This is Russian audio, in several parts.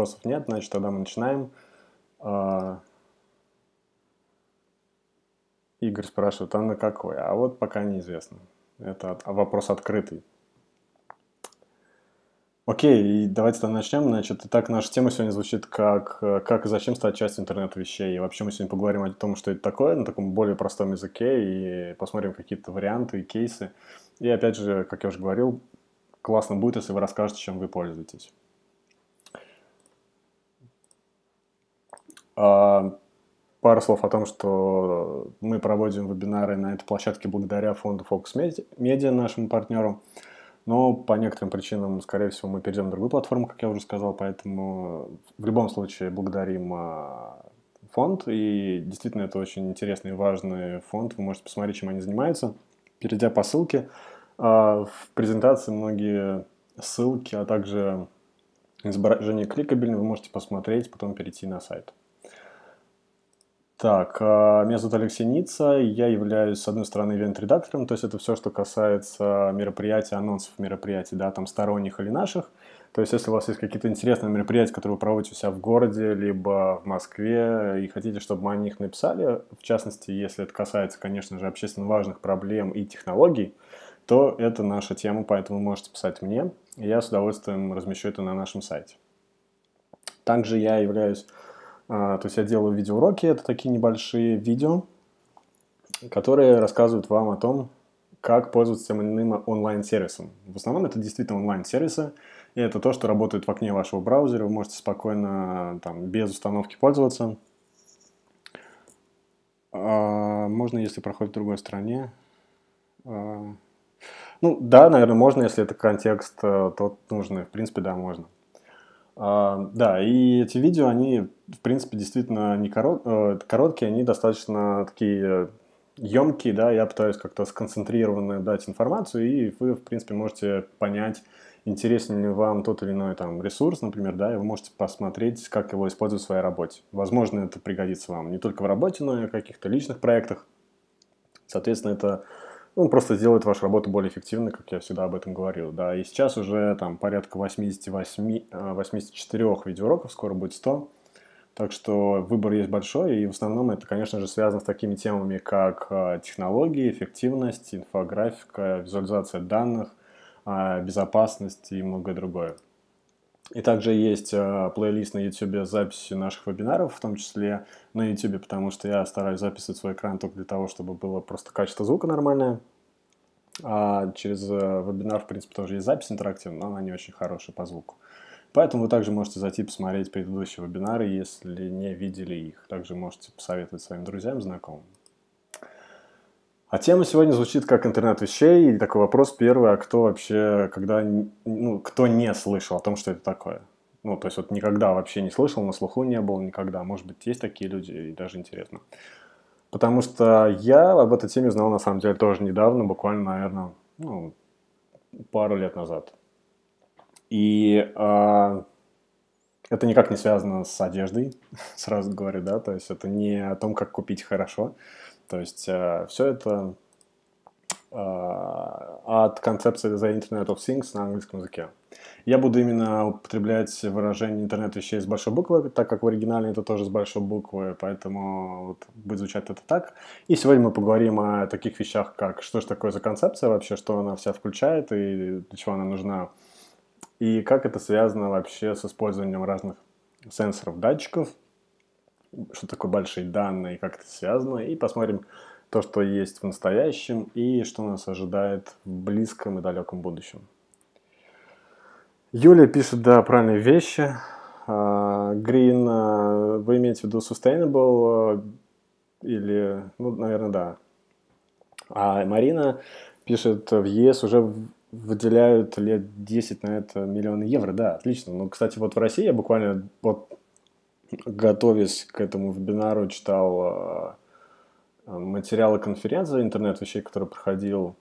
вопросов нет, значит, тогда мы начинаем. А, Игорь спрашивает, а на какой? А вот пока неизвестно. Это вопрос открытый. Окей, и давайте тогда начнем. Значит, так наша тема сегодня звучит как «Как и зачем стать частью интернета вещей?». И вообще мы сегодня поговорим о том, что это такое, на таком более простом языке, и посмотрим какие-то варианты и кейсы. И опять же, как я уже говорил, классно будет, если вы расскажете, чем вы пользуетесь. А, Пару слов о том, что мы проводим вебинары на этой площадке благодаря фонду Focus Media, нашему партнеру. Но по некоторым причинам, скорее всего, мы перейдем на другую платформу, как я уже сказал, поэтому в любом случае благодарим а, фонд. И действительно, это очень интересный и важный фонд. Вы можете посмотреть, чем они занимаются, перейдя по ссылке. А, в презентации многие ссылки, а также изображение кликабельные, вы можете посмотреть, потом перейти на сайт. Так, а, меня зовут Алексей Ница, я являюсь, с одной стороны, ивент-редактором, то есть это все, что касается мероприятий, анонсов мероприятий, да, там сторонних или наших. То есть если у вас есть какие-то интересные мероприятия, которые вы проводите у себя в городе, либо в Москве, и хотите, чтобы мы о них написали, в частности, если это касается, конечно же, общественно важных проблем и технологий, то это наша тема, поэтому можете писать мне, и я с удовольствием размещу это на нашем сайте. Также я являюсь а, то есть я делаю видеоуроки, это такие небольшие видео, которые рассказывают вам о том, как пользоваться тем или иным онлайн-сервисом. В основном это действительно онлайн-сервисы, и это то, что работает в окне вашего браузера, вы можете спокойно там, без установки пользоваться. А, можно, если проходит в другой стране. А, ну да, наверное, можно, если это контекст э, тот нужный. В принципе, да, можно. А, да, и эти видео, они, в принципе, действительно не корот, э, короткие, они достаточно такие емкие, э, да, я пытаюсь как-то сконцентрированно дать информацию, и вы, в принципе, можете понять, интересен ли вам тот или иной там ресурс, например, да, и вы можете посмотреть, как его использовать в своей работе. Возможно, это пригодится вам не только в работе, но и в каких-то личных проектах. Соответственно, это ну просто сделает вашу работу более эффективной, как я всегда об этом говорил. Да, и сейчас уже там порядка 88, 84 видеоуроков, скоро будет 100. Так что выбор есть большой, и в основном это, конечно же, связано с такими темами, как э, технологии, эффективность, инфографика, визуализация данных, э, безопасность и многое другое. И также есть э, плейлист на YouTube с записью наших вебинаров, в том числе на YouTube, потому что я стараюсь записывать свой экран только для того, чтобы было просто качество звука нормальное. А через э, вебинар, в принципе, тоже есть запись интерактивная, но она не очень хорошая по звуку. Поэтому вы также можете зайти посмотреть предыдущие вебинары, если не видели их. Также можете посоветовать своим друзьям, знакомым. А тема сегодня звучит как интернет вещей, и такой вопрос первый, а кто вообще, когда, ну, кто не слышал о том, что это такое? Ну, то есть вот никогда вообще не слышал, на слуху не был никогда. Может быть, есть такие люди, и даже интересно. Потому что я об этой теме знал на самом деле, тоже недавно, буквально, наверное, ну, пару лет назад. И э, это никак не связано с одеждой, сразу говорю, да, то есть это не о том, как купить хорошо, то есть э, все это э, от концепции за Internet of Things на английском языке. Я буду именно употреблять выражение интернет вещей с большой буквы, так как в оригинале это тоже с большой буквы, поэтому вот будет звучать это так. И сегодня мы поговорим о таких вещах, как что же такое за концепция вообще, что она вся включает и для чего она нужна, и как это связано вообще с использованием разных сенсоров, датчиков, что такое большие данные, как это связано, и посмотрим то, что есть в настоящем и что нас ожидает в близком и далеком будущем. Юлия пишет, да, правильные вещи. А, Грин а, вы имеете в виду sustainable а, или, ну, наверное, да. А Марина пишет, в ЕС уже выделяют лет 10 на это миллионы евро. Да, отлично. Ну, кстати, вот в России я буквально вот готовясь к этому вебинару, читал э, материалы конференции «Интернет вещей», который проходил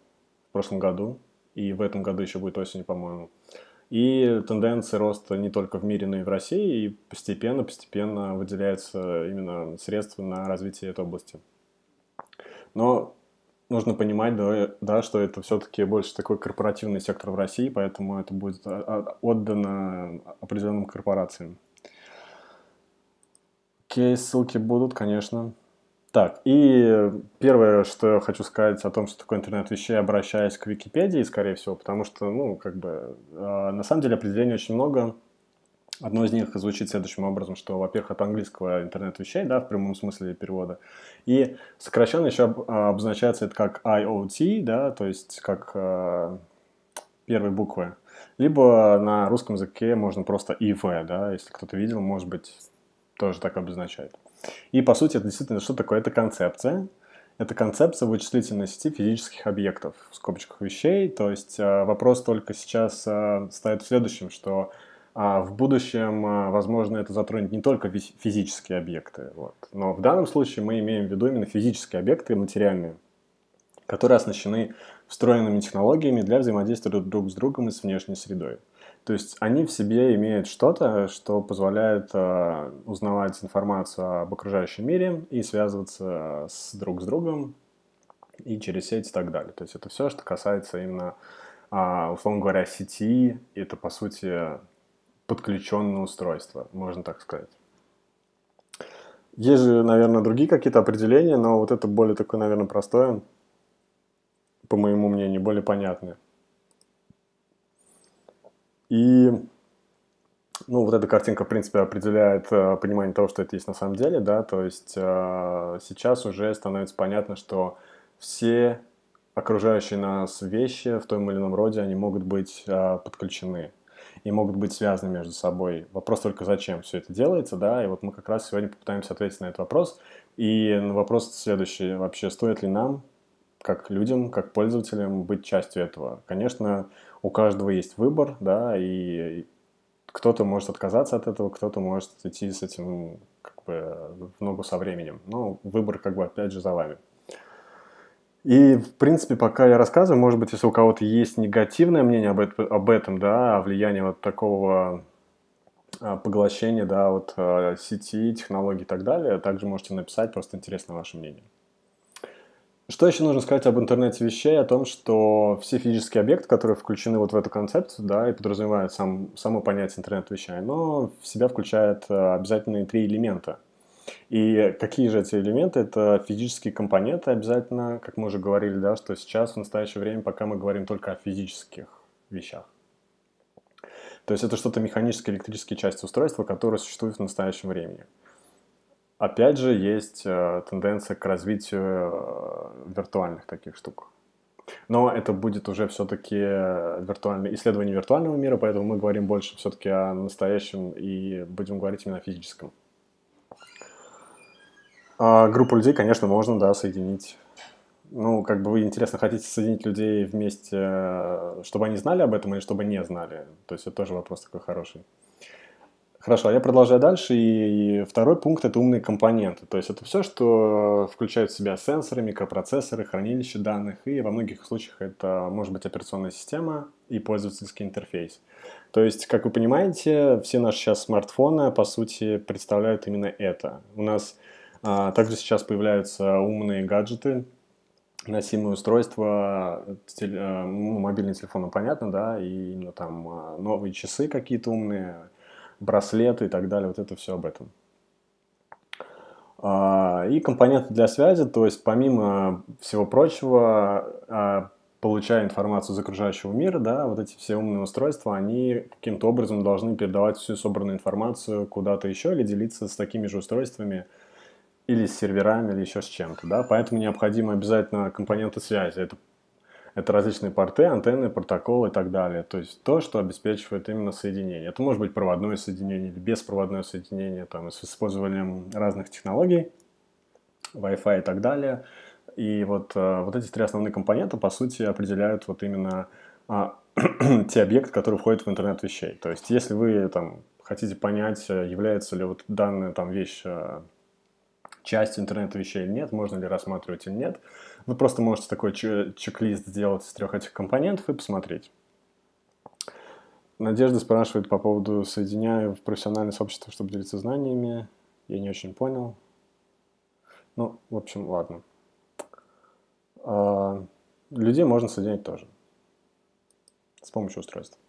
в прошлом году, и в этом году еще будет осенью, по-моему. И тенденции роста не только в мире, но и в России, и постепенно-постепенно выделяются именно средства на развитие этой области. Но нужно понимать, да, да что это все-таки больше такой корпоративный сектор в России, поэтому это будет а, а, отдано определенным корпорациям. Окей, ссылки будут, конечно. Так, и первое, что я хочу сказать о том, что такое интернет вещей, обращаясь к Википедии, скорее всего, потому что, ну, как бы, э, на самом деле определений очень много. Одно из них звучит следующим образом, что, во-первых, от английского интернет вещей, да, в прямом смысле перевода, и сокращенно еще об, а, обозначается это как IoT, да, то есть как э, первые буквы. Либо на русском языке можно просто ИВ, да, если кто-то видел, может быть, тоже так обозначает. И, по сути, это действительно что такое? Это концепция. Это концепция вычислительной сети физических объектов в скобочках вещей. То есть э, вопрос только сейчас э, стоит в следующем, что а, в будущем, э, возможно, это затронет не только физические объекты. Вот. Но в данном случае мы имеем в виду именно физические объекты, материальные, которые оснащены встроенными технологиями для взаимодействия друг с другом и с внешней средой. То есть они в себе имеют что-то, что позволяет э, узнавать информацию об окружающем мире и связываться с друг с другом и через сеть и так далее. То есть это все, что касается именно, э, условно говоря, сети. Это, по сути, подключенное устройство, можно так сказать. Есть же, наверное, другие какие-то определения, но вот это более такое, наверное, простое, по моему мнению, более понятное. И ну, вот эта картинка, в принципе, определяет э, понимание того, что это есть на самом деле, да, то есть э, сейчас уже становится понятно, что все окружающие нас вещи в том или ином роде, они могут быть э, подключены и могут быть связаны между собой. Вопрос только, зачем все это делается, да, и вот мы как раз сегодня попытаемся ответить на этот вопрос. И вопрос следующий, вообще, стоит ли нам, как людям, как пользователям, быть частью этого? Конечно, у каждого есть выбор, да, и кто-то может отказаться от этого, кто-то может идти с этим ну, как бы в ногу со временем. Но ну, выбор как бы опять же за вами. И, в принципе, пока я рассказываю, может быть, если у кого-то есть негативное мнение об, об этом, да, о влиянии вот такого а, поглощения, да, вот а, сети, технологий и так далее, также можете написать, просто интересно ваше мнение. Что еще нужно сказать об интернете вещей? О том, что все физические объекты, которые включены вот в эту концепцию, да, и подразумевают сам, само понятие интернет вещей, но в себя включает э, обязательные три элемента. И какие же эти элементы? Это физические компоненты обязательно, как мы уже говорили, да, что сейчас в настоящее время пока мы говорим только о физических вещах. То есть это что-то механическое, электрические части устройства, которые существуют в настоящем времени. Опять же, есть э, тенденция к развитию э, виртуальных таких штук. Но это будет уже все-таки э, виртуальное исследование виртуального мира, поэтому мы говорим больше все-таки о настоящем и будем говорить именно о физическом. А группу людей, конечно, можно, да, соединить. Ну, как бы вы, интересно, хотите соединить людей вместе, чтобы они знали об этом или чтобы не знали? То есть это тоже вопрос такой хороший. Хорошо, а я продолжаю дальше. И, второй пункт – это умные компоненты. То есть это все, что включает в себя сенсоры, микропроцессоры, хранилище данных. И во многих случаях это может быть операционная система и пользовательский интерфейс. То есть, как вы понимаете, все наши сейчас смартфоны, по сути, представляют именно это. У нас а, также сейчас появляются умные гаджеты, носимые устройства, теле, э, ну, мобильные телефоны, понятно, да, и именно там а, новые часы какие-то умные – браслеты и так далее, вот это все об этом. А, и компоненты для связи, то есть помимо всего прочего, а, получая информацию из окружающего мира, да, вот эти все умные устройства, они каким-то образом должны передавать всю собранную информацию куда-то еще или делиться с такими же устройствами или с серверами, или еще с чем-то, да, поэтому необходимы обязательно компоненты связи. Это это различные порты, антенны, протоколы и так далее. То есть то, что обеспечивает именно соединение. Это может быть проводное соединение или беспроводное соединение там, с использованием разных технологий, Wi-Fi и так далее. И вот, э, вот эти три основные компонента, по сути, определяют вот именно а, те объекты, которые входят в интернет вещей. То есть если вы там хотите понять, э, является ли вот данная там вещь э, частью интернета вещей или нет, можно ли рассматривать или нет – вы просто можете такой чек-лист сделать из трех этих компонентов и посмотреть. Надежда спрашивает по поводу соединяю в профессиональное сообщество, чтобы делиться знаниями. Я не очень понял. Ну, в общем, ладно. А, людей можно соединять тоже с помощью устройств.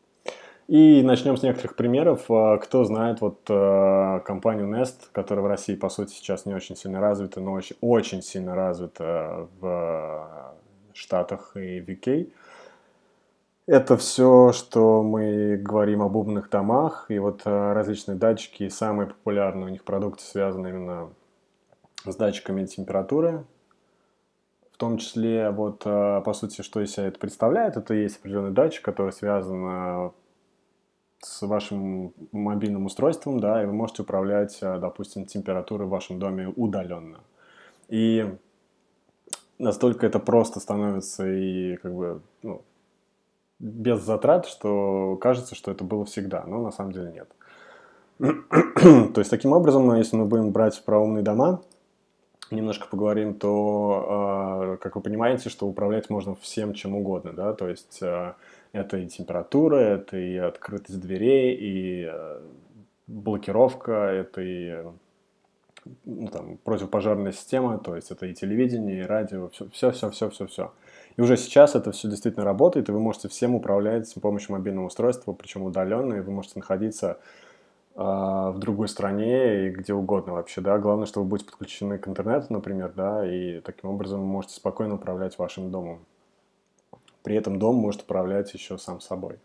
И начнем с некоторых примеров. А, кто знает вот а, компанию Nest, которая в России, по сути, сейчас не очень сильно развита, но очень, очень сильно развита в Штатах и в UK. Это все, что мы говорим об умных домах, и вот а, различные датчики, самые популярные у них продукты связаны именно с датчиками температуры, в том числе, вот, по сути, что из себя это представляет, это есть определенный датчик, который связан с вашим мобильным устройством, да, и вы можете управлять, э, допустим, температурой в вашем доме удаленно. И настолько это просто становится и как бы ну, без затрат, что кажется, что это было всегда, но на самом деле нет. То есть таким образом, ну, если мы будем брать про умные дома, немножко поговорим, то, э, как вы понимаете, что управлять можно всем чем угодно, да, то есть э, это и температура, это и открытость дверей, и э, блокировка, это и э, ну, там, противопожарная система, то есть это и телевидение, и радио, все-все-все-все-все. И уже сейчас это все действительно работает, и вы можете всем управлять с помощью мобильного устройства, причем удаленно, и вы можете находиться э, в другой стране и где угодно вообще, да. Главное, что вы будете подключены к интернету, например, да, и таким образом вы можете спокойно управлять вашим домом. При этом дом может управлять еще сам собой.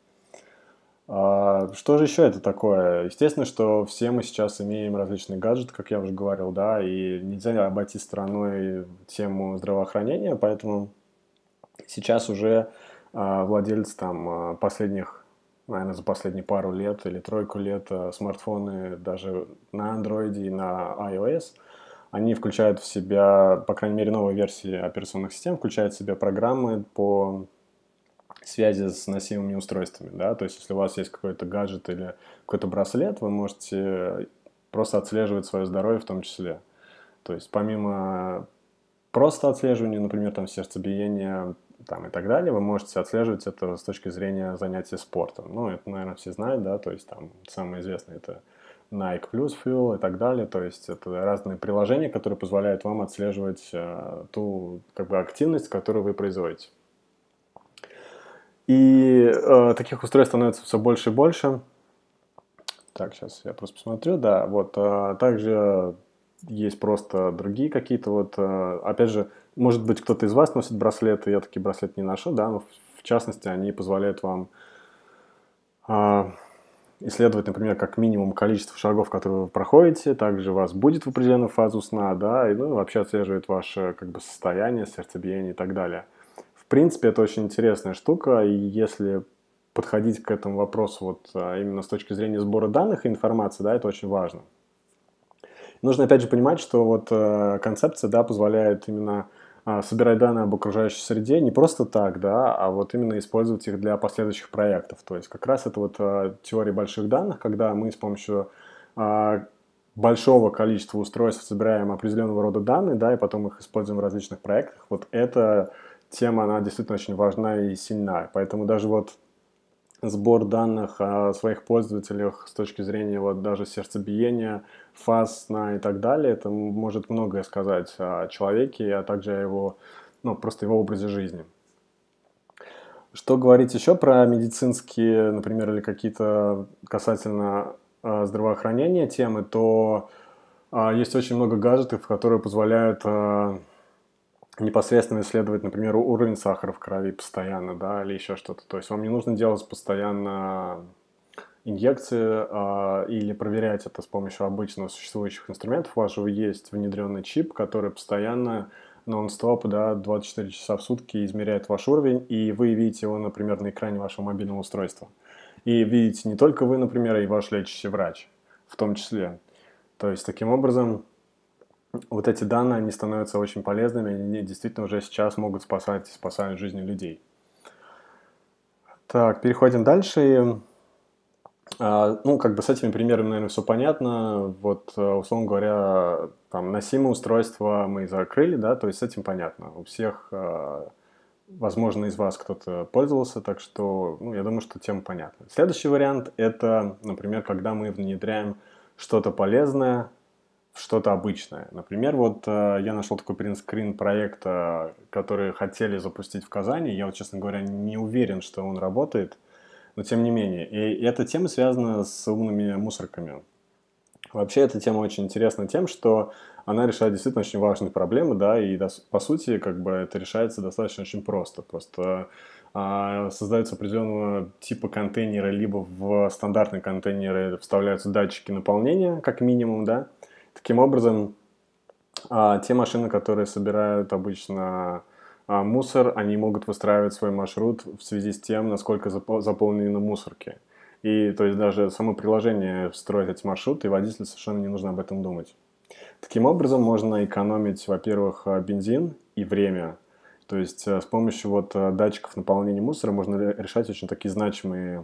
А, что же еще это такое? Естественно, что все мы сейчас имеем различные гаджеты, как я уже говорил, да, и нельзя обойти стороной тему здравоохранения, поэтому сейчас уже а, владельцы там а, последних, наверное, за последние пару лет или тройку лет смартфоны даже на Android и на iOS, они включают в себя, по крайней мере, новые версии операционных систем, включают в себя программы по связи с носимыми устройствами, да, то есть если у вас есть какой-то гаджет или какой-то браслет, вы можете просто отслеживать свое здоровье в том числе. То есть помимо просто отслеживания, например, там сердцебиения там, и так далее, вы можете отслеживать это с точки зрения занятия спортом. Ну, это, наверное, все знают, да, то есть там самое известное это Nike Plus Fuel и так далее. То есть это разные приложения, которые позволяют вам отслеживать э, ту как бы, активность, которую вы производите. И э, таких устройств становится все больше и больше. Так, сейчас я просто посмотрю. Да, вот э, также есть просто другие какие-то вот. Э, опять же, может быть, кто-то из вас носит браслеты. Я такие браслеты не ношу, да, но в частности они позволяют вам э, исследовать, например, как минимум количество шагов, которые вы проходите, также вас будет в определенную фазу сна, да, и ну, вообще отслеживает ваше как бы состояние, сердцебиение и так далее в принципе, это очень интересная штука, и если подходить к этому вопросу вот а, именно с точки зрения сбора данных и информации, да, это очень важно. Нужно опять же понимать, что вот э, концепция, да, позволяет именно а, собирать данные об окружающей среде не просто так, да, а вот именно использовать их для последующих проектов. То есть как раз это вот а, теория больших данных, когда мы с помощью большого количества устройств собираем определенного рода данные, да, и потом их используем в различных проектах. Вот это тема, она действительно очень важна и сильна. Поэтому даже вот сбор данных о своих пользователях с точки зрения вот даже сердцебиения, фаз сна и так далее, это может многое сказать о человеке, а также о его, ну, просто его образе жизни. Что говорить еще про медицинские, например, или какие-то касательно а, здравоохранения темы, то а, есть очень много гаджетов, которые позволяют а, непосредственно исследовать, например, уровень сахара в крови постоянно, да, или еще что-то. То есть вам не нужно делать постоянно инъекции э, или проверять это с помощью обычного существующих инструментов. У вас же есть внедренный чип, который постоянно нон-стоп, да, 24 часа в сутки измеряет ваш уровень, и вы видите его, например, на экране вашего мобильного устройства. И видите не только вы, например, и ваш лечащий врач в том числе. То есть, таким образом, вот эти данные, они становятся очень полезными, они действительно уже сейчас могут спасать, спасать жизни людей. Так, переходим дальше. А, ну, как бы с этими примерами, наверное, все понятно. Вот, э, условно говоря, там, носимое устройство мы закрыли, да, то есть с этим понятно. У всех, э, возможно, из вас кто-то пользовался, так что, ну, я думаю, что тема понятна. Следующий вариант – это, например, когда мы внедряем что-то полезное – что-то обычное. Например, вот э, я нашел такой принскрин проекта, который хотели запустить в Казани. Я, вот, честно говоря, не уверен, что он работает, но тем не менее. И эта тема связана с умными мусорками. Вообще эта тема очень интересна тем, что она решает действительно очень важные проблемы, да, и по сути как бы это решается достаточно очень просто. Просто а, создаются определенного типа контейнера, либо в стандартные контейнеры вставляются датчики наполнения, как минимум, да, Таким образом, а, те машины, которые собирают обычно а, мусор, они могут выстраивать свой маршрут в связи с тем, насколько заполнены мусорки. И то есть даже само приложение строит эти маршруты, и водителю совершенно не нужно об этом думать. Таким образом, можно экономить, во-первых, а, бензин и время. То есть с помощью вот датчиков наполнения мусора можно решать очень такие значимые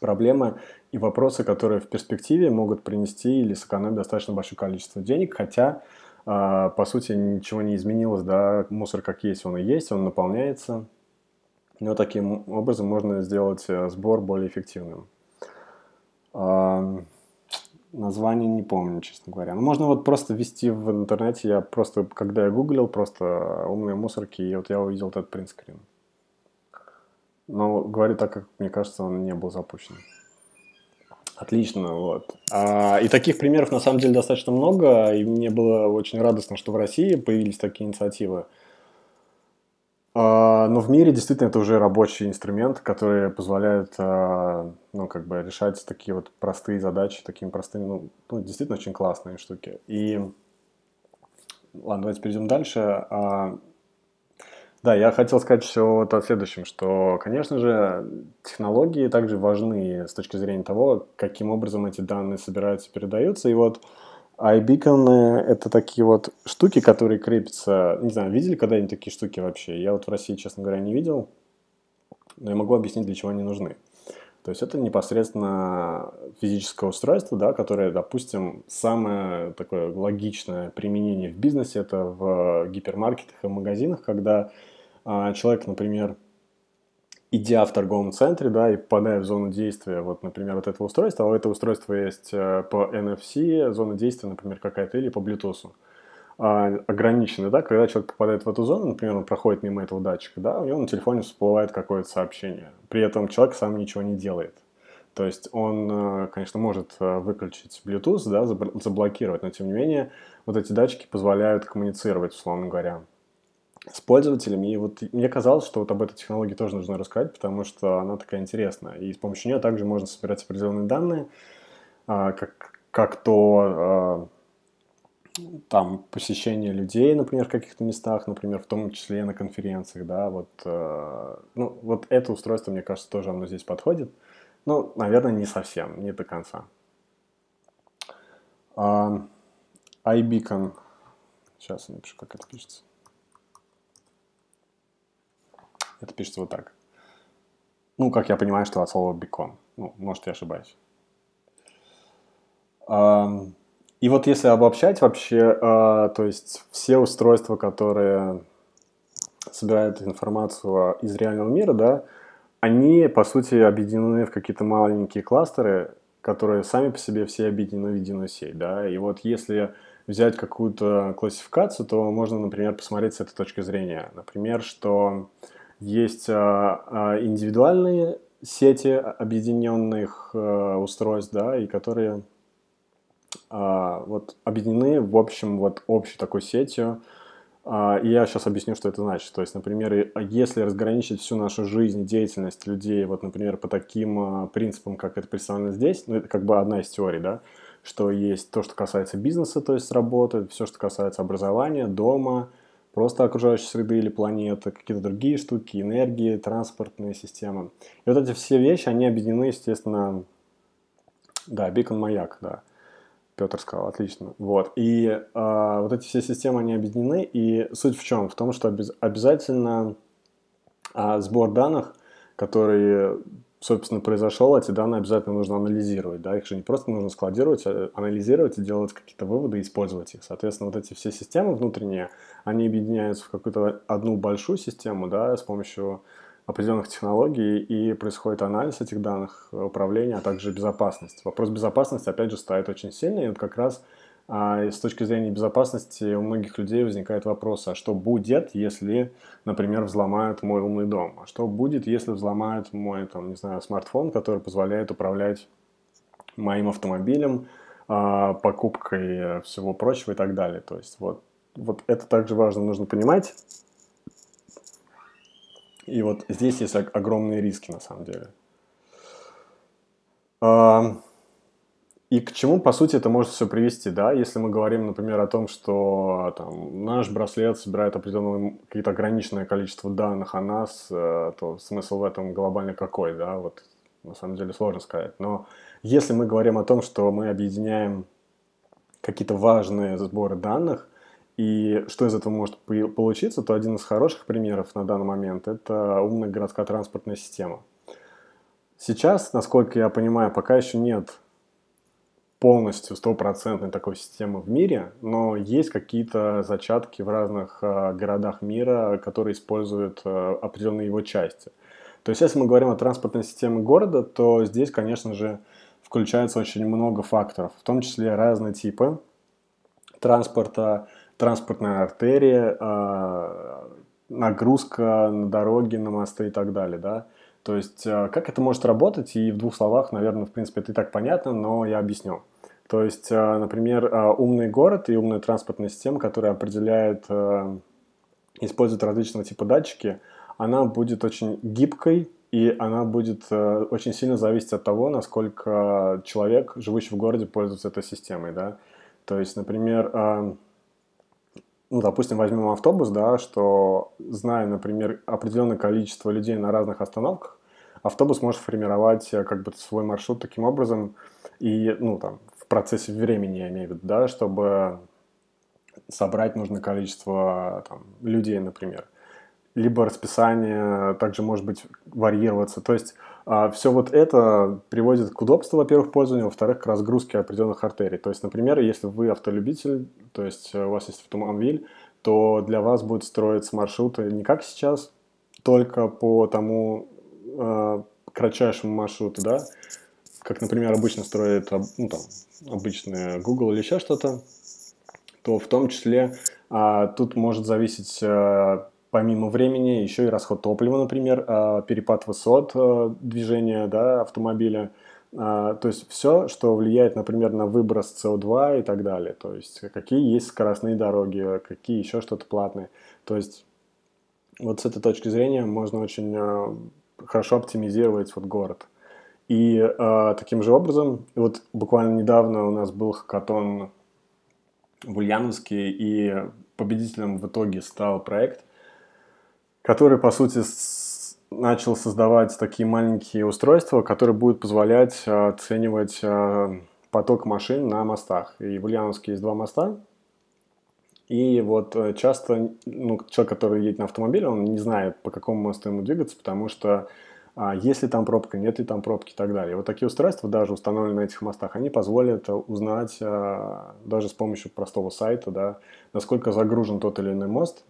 проблемы и вопросы, которые в перспективе могут принести или сэкономить достаточно большое количество денег, хотя, а, по сути, ничего не изменилось, да, мусор как есть, он и есть, он наполняется, но таким образом можно сделать э, сбор более эффективным. А, название не помню, честно говоря. Ну, можно вот просто ввести в интернете. Я просто, когда я гуглил, просто умные мусорки, и вот я увидел этот принтскрин. Но, говорю так, как мне кажется, он не был запущен. Отлично, вот. А, и таких примеров на самом деле достаточно много, и мне было очень радостно, что в России появились такие инициативы. А, но в мире действительно это уже рабочий инструмент, который позволяет а, ну, как бы решать такие вот простые задачи, такими простыми, ну, ну действительно очень классные штуки. И ладно, давайте перейдем дальше. А, да, я хотел сказать все о следующем, что, конечно же, технологии также важны с точки зрения того, каким образом эти данные собираются, передаются. И вот iBeacon — это такие вот штуки, которые крепятся... Не знаю, видели когда-нибудь такие штуки вообще? Я вот в России, честно говоря, не видел, но я могу объяснить, для чего они нужны. То есть это непосредственно физическое устройство, да, которое, допустим, самое такое логичное применение в бизнесе – это в гипермаркетах и магазинах, когда а, человек, например, идя в торговом центре, да, и попадая в зону действия, вот, например, вот этого устройства, а у этого устройства есть э, по NFC зона действия, например, какая-то, или по Bluetooth. А, ограничены, да, когда человек попадает в эту зону, например, он проходит мимо этого датчика, да, у него на телефоне всплывает какое-то сообщение, при этом человек сам ничего не делает. То есть он, э, конечно, может э, выключить Bluetooth, да, заблокировать, но тем не менее вот эти датчики позволяют коммуницировать, условно говоря, с пользователями. И вот мне казалось, что вот об этой технологии тоже нужно рассказать, потому что она такая интересная. И с помощью нее также можно собирать определенные данные, а, как, как то а, там посещение людей, например, в каких-то местах, например, в том числе на конференциях, да, вот, э, ну, вот это устройство, мне кажется, тоже оно здесь подходит. Ну, наверное, не совсем, не до конца. Э, iBeacon, сейчас я напишу, как это пишется. Это пишется вот так. Ну, как я понимаю, что от слова бекон. Ну, может, я ошибаюсь. Эм, и вот если обобщать вообще, а, то есть все устройства, которые собирают информацию из реального мира, да, они, по сути, объединены в какие-то маленькие кластеры, которые сами по себе все объединены в единую сеть, да, и вот если взять какую-то классификацию, то можно, например, посмотреть с этой точки зрения. Например, что есть а, а, индивидуальные сети объединенных э, устройств, да, и которые а, вот объединены в общем вот общей такой сетью. А, и я сейчас объясню, что это значит. То есть, например, если разграничить всю нашу жизнь, деятельность людей, вот, например, по таким а, принципам, как это представлено здесь, ну, это как бы одна из теорий, да, что есть то, что касается бизнеса, то есть работы, все, что касается образования, дома, просто окружающей среды или планеты, какие-то другие штуки, энергии, транспортные системы. И вот эти все вещи, они объединены, естественно, да, бикон-маяк, да. Петр сказал, отлично. Вот. И э, вот эти все системы, они объединены. И суть в чем? В том, что обез обязательно э, сбор данных, который, собственно, произошел, эти данные обязательно нужно анализировать. Да? Их же не просто нужно складировать, а анализировать и делать какие-то выводы, использовать их. Соответственно, вот эти все системы внутренние, они объединяются в какую-то одну большую систему да, с помощью определенных технологий, и происходит анализ этих данных, э, управление, а также безопасность. Вопрос безопасности, опять же, стоит очень сильно, и вот как раз а с точки зрения безопасности у многих людей возникает вопрос, а что будет, если, например, взломают мой умный дом? А что будет, если взломают мой, там, не знаю, смартфон, который позволяет управлять моим автомобилем, а, покупкой э, всего прочего и так далее? То есть вот, вот это также важно нужно понимать. И вот здесь есть огромные риски на самом деле. А, и к чему, по сути, это может все привести, да? Если мы говорим, например, о том, что там, наш браслет собирает определенное какие то ограниченное количество данных о нас, э, то смысл в этом глобально какой, да? Вот на самом деле сложно сказать. Но если мы говорим о том, что мы объединяем какие-то важные сборы данных, и что из этого может получиться, то один из хороших примеров на данный момент – это умная городская транспортная система. Сейчас, насколько я понимаю, пока еще нет полностью стопроцентной такой системы в мире, но есть какие-то зачатки в разных а, городах мира, которые используют а, определенные его части. То есть, если мы говорим о транспортной системе города, то здесь, конечно же, включается очень много факторов, в том числе разные типы транспорта, транспортная артерия, а, нагрузка на дороги, на мосты и так далее, да. То есть а, как это может работать, и в двух словах, наверное, в принципе, это и так понятно, но я объясню. То есть, а, например, умный город и умная транспортная система, которая определяет, использует различного типа датчики, она будет очень гибкой, и она будет очень сильно зависеть от того, насколько человек, живущий в городе, пользуется этой системой, да. То есть, например, ну, допустим, возьмем автобус, да, что, зная, например, определенное количество людей на разных остановках, автобус может формировать э, как бы свой маршрут таким образом, и, ну, там, в процессе времени, я имею в виду, да, чтобы собрать нужное количество там, людей, например. Либо расписание также может быть варьироваться. То есть а все вот это приводит к удобству, во-первых, пользования, во-вторых, к разгрузке определенных артерий. То есть, например, если вы автолюбитель, то есть э, у вас есть автомобиль, то для вас будет строиться маршруты не как сейчас, только по тому э, кратчайшему маршруту, да, как, например, обычно строит ну, там, обычные Google или еще что-то, то в том числе а, тут может зависеть а, помимо времени, еще и расход топлива, например, а, перепад высот а, движения да, автомобиля. А, то есть все, что влияет, например, на выброс СО2 и так далее. То есть какие есть скоростные дороги, какие еще что-то платные. То есть вот с этой точки зрения можно очень хорошо оптимизировать вот город. И э, таким же образом, вот буквально недавно у нас был хакатон в Ульяновске, и победителем в итоге стал проект, который, по сути, начал создавать такие маленькие устройства, которые будут позволять э, оценивать э, поток машин на мостах. И в Ульяновске есть два моста. И вот э, часто ну, человек, который едет на автомобиле, он не знает, по какому мосту ему двигаться, потому что а, есть ли там пробка, нет ли там пробки и так далее. вот такие устройства, даже установленные на этих мостах, они позволят узнать а, даже с помощью простого сайта, да, насколько загружен тот или иной мост,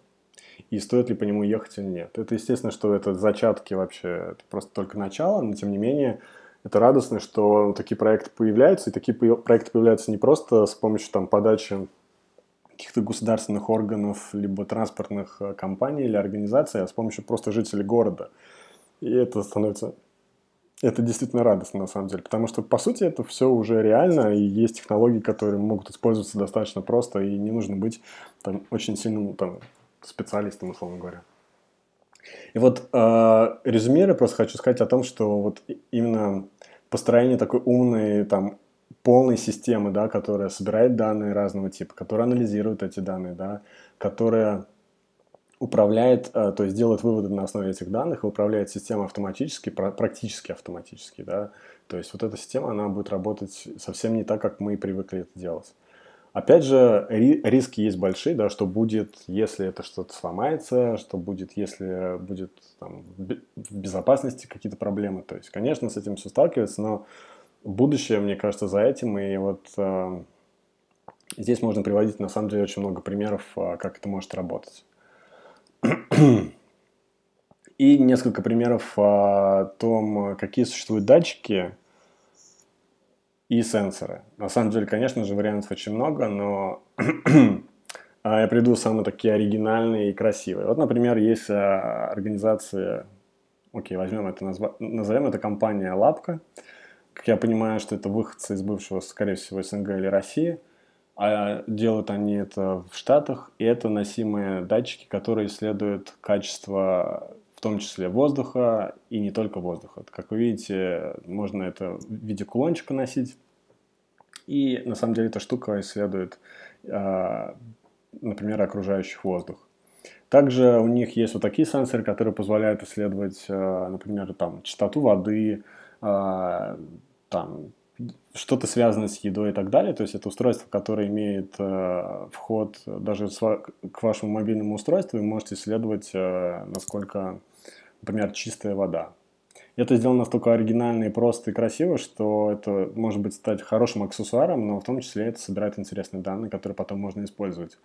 и стоит ли по нему ехать или нет. Это естественно, что это зачатки вообще, это просто только начало, но тем не менее это радостно, что такие проекты появляются, и такие проекты появляются не просто с помощью там, подачи каких-то государственных органов, либо транспортных э, компаний или организаций, а с помощью просто жителей города. И это становится... Это действительно радостно, на самом деле, потому что, по сути, это все уже реально, и есть технологии, которые могут использоваться достаточно просто, и не нужно быть там, очень сильным там, специалистом, условно говоря. И вот э, резюмируя, просто хочу сказать о том, что вот именно построение такой умной, там, полной системы, да, которая собирает данные разного типа, которая анализирует эти данные, да, которая управляет, э, то есть делает выводы на основе этих данных и управляет системой автоматически, практически автоматически, да, то есть вот эта система, она будет работать совсем не так, как мы привыкли это делать. Опять же, риски есть большие, да, что будет, если это что-то сломается, что будет, если будет там, в безопасности какие-то проблемы. То есть, конечно, с этим все сталкивается, но будущее, мне кажется, за этим. И вот э, здесь можно приводить, на самом деле, очень много примеров, а, как это может работать. И несколько примеров а, о том, какие существуют датчики, и сенсоры. На самом деле, конечно же, вариантов очень много, но а, я приду самые такие оригинальные и красивые. Вот, например, есть а, организация, окей, возьмем это, назва... назовем это компания «Лапка». Как я понимаю, что это выходцы из бывшего, скорее всего, СНГ или России. А делают они это в Штатах, и это носимые датчики, которые исследуют качество в том числе воздуха и не только воздуха. Как вы видите, можно это в виде кулончика носить. И на самом деле эта штука исследует, а, например, окружающий воздух. Также у них есть вот такие сенсоры, которые позволяют исследовать, а, например, там, частоту воды, а, там, что-то связанное с едой и так далее. То есть это устройство, которое имеет э, вход даже к вашему мобильному устройству, и можете исследовать, э, насколько, например, чистая вода. Это сделано настолько оригинально и просто и красиво, что это может быть стать хорошим аксессуаром, но в том числе это собирает интересные данные, которые потом можно использовать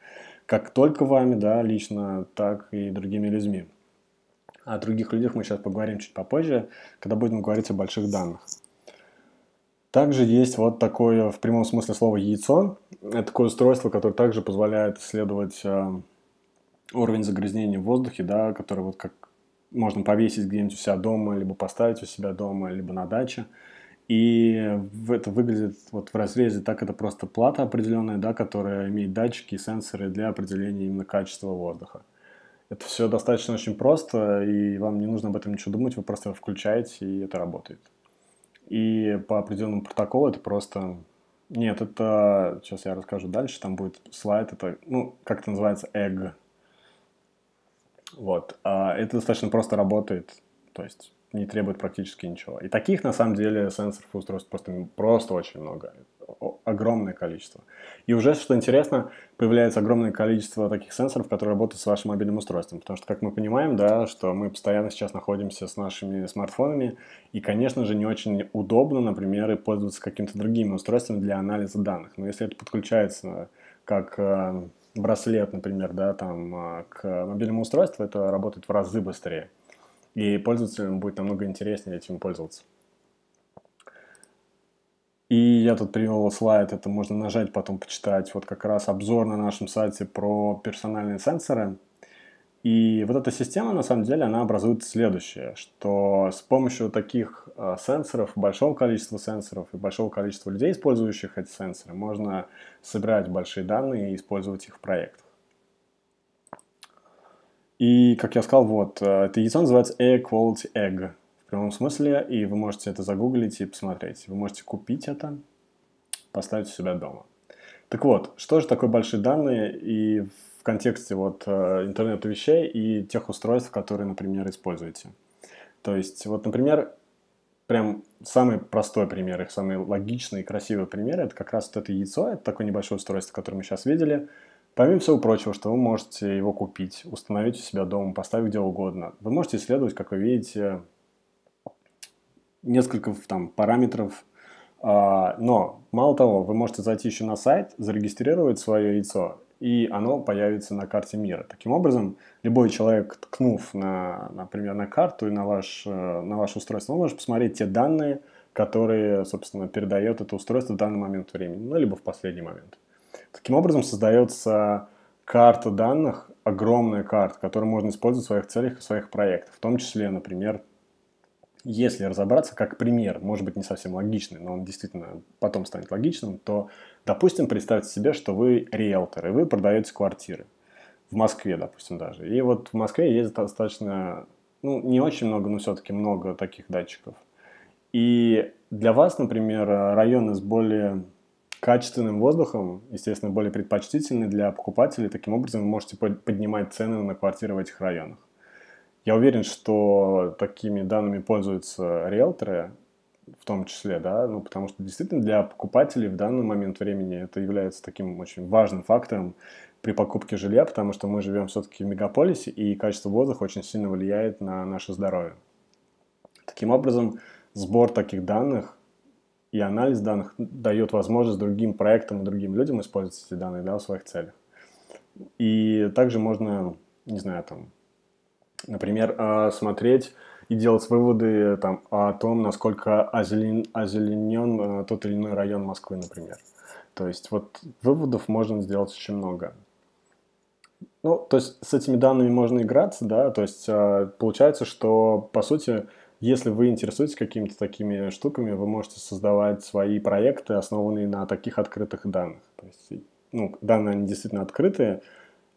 как только вами, да, лично, так и другими людьми. О других людях мы сейчас поговорим чуть попозже, когда будем говорить о больших данных. Также есть вот такое, в прямом смысле слова, яйцо. Это такое устройство, которое также позволяет исследовать э, уровень загрязнения в воздухе, да, который вот как можно повесить где-нибудь у себя дома, либо поставить у себя дома, либо на даче. И это выглядит вот в разрезе так, это просто плата определенная, да, которая имеет датчики и сенсоры для определения именно качества воздуха. Это все достаточно очень просто, и вам не нужно об этом ничего думать, вы просто включаете, и это работает. И по определенному протоколу это просто... Нет, это... Сейчас я расскажу дальше, там будет слайд, это, ну, как это называется, egg. Вот. А это достаточно просто работает, то есть не требует практически ничего. И таких, на самом деле, сенсоров устройств просто, просто очень много огромное количество. И уже, что интересно, появляется огромное количество таких сенсоров, которые работают с вашим мобильным устройством. Потому что, как мы понимаем, да, что мы постоянно сейчас находимся с нашими смартфонами, и, конечно же, не очень удобно, например, и пользоваться каким-то другим устройством для анализа данных. Но если это подключается как э, браслет, например, да, там, э, к мобильному устройству, это работает в разы быстрее. И пользователям будет намного интереснее этим пользоваться. И я тут привел слайд, это можно нажать, потом почитать. Вот как раз обзор на нашем сайте про персональные сенсоры. И вот эта система, на самом деле, она образует следующее, что с помощью таких э, сенсоров, большого количества сенсоров и большого количества людей, использующих эти сенсоры, можно собирать большие данные и использовать их в проектах. И, как я сказал, вот, э, это яйцо называется Air Quality Egg прямом смысле, и вы можете это загуглить и посмотреть. Вы можете купить это, поставить у себя дома. Так вот, что же такое большие данные и в контексте вот э, интернета вещей и тех устройств, которые, например, используете? То есть, вот, например, прям самый простой пример, их самый логичный и красивый пример, это как раз вот это яйцо, это такое небольшое устройство, которое мы сейчас видели. Помимо всего прочего, что вы можете его купить, установить у себя дома, поставить где угодно. Вы можете исследовать, как вы видите, несколько там параметров. А, но мало того, вы можете зайти еще на сайт, зарегистрировать свое яйцо, и оно появится на карте мира. Таким образом, любой человек, ткнув, на, например, на карту и на, ваш, э, на ваше устройство, он может посмотреть те данные, которые, собственно, передает это устройство в данный момент времени, ну, либо в последний момент. Таким образом, создается карта данных, огромная карта, которую можно использовать в своих целях и своих проектах, в том числе, например, если разобраться как пример, может быть не совсем логичный, но он действительно потом станет логичным, то, допустим, представьте себе, что вы риэлтор, и вы продаете квартиры. В Москве, допустим, даже. И вот в Москве есть достаточно, ну, не очень много, но все-таки много таких датчиков. И для вас, например, районы с более качественным воздухом, естественно, более предпочтительны для покупателей. Таким образом, вы можете поднимать цены на квартиры в этих районах. Я уверен, что такими данными пользуются риэлторы, в том числе, да, ну, потому что действительно для покупателей в данный момент времени это является таким очень важным фактором при покупке жилья, потому что мы живем все-таки в мегаполисе, и качество воздуха очень сильно влияет на наше здоровье. Таким образом, сбор таких данных и анализ данных дает возможность другим проектам и другим людям использовать эти данные да, в своих целях. И также можно, не знаю, там, Например, а, смотреть и делать выводы там, о том, насколько озелен, озеленен а, тот или иной район Москвы, например. То есть вот выводов можно сделать очень много. Ну, то есть с этими данными можно играться, да, то есть а, получается, что по сути, если вы интересуетесь какими-то такими штуками, вы можете создавать свои проекты, основанные на таких открытых данных. То есть, ну, данные, они действительно открытые,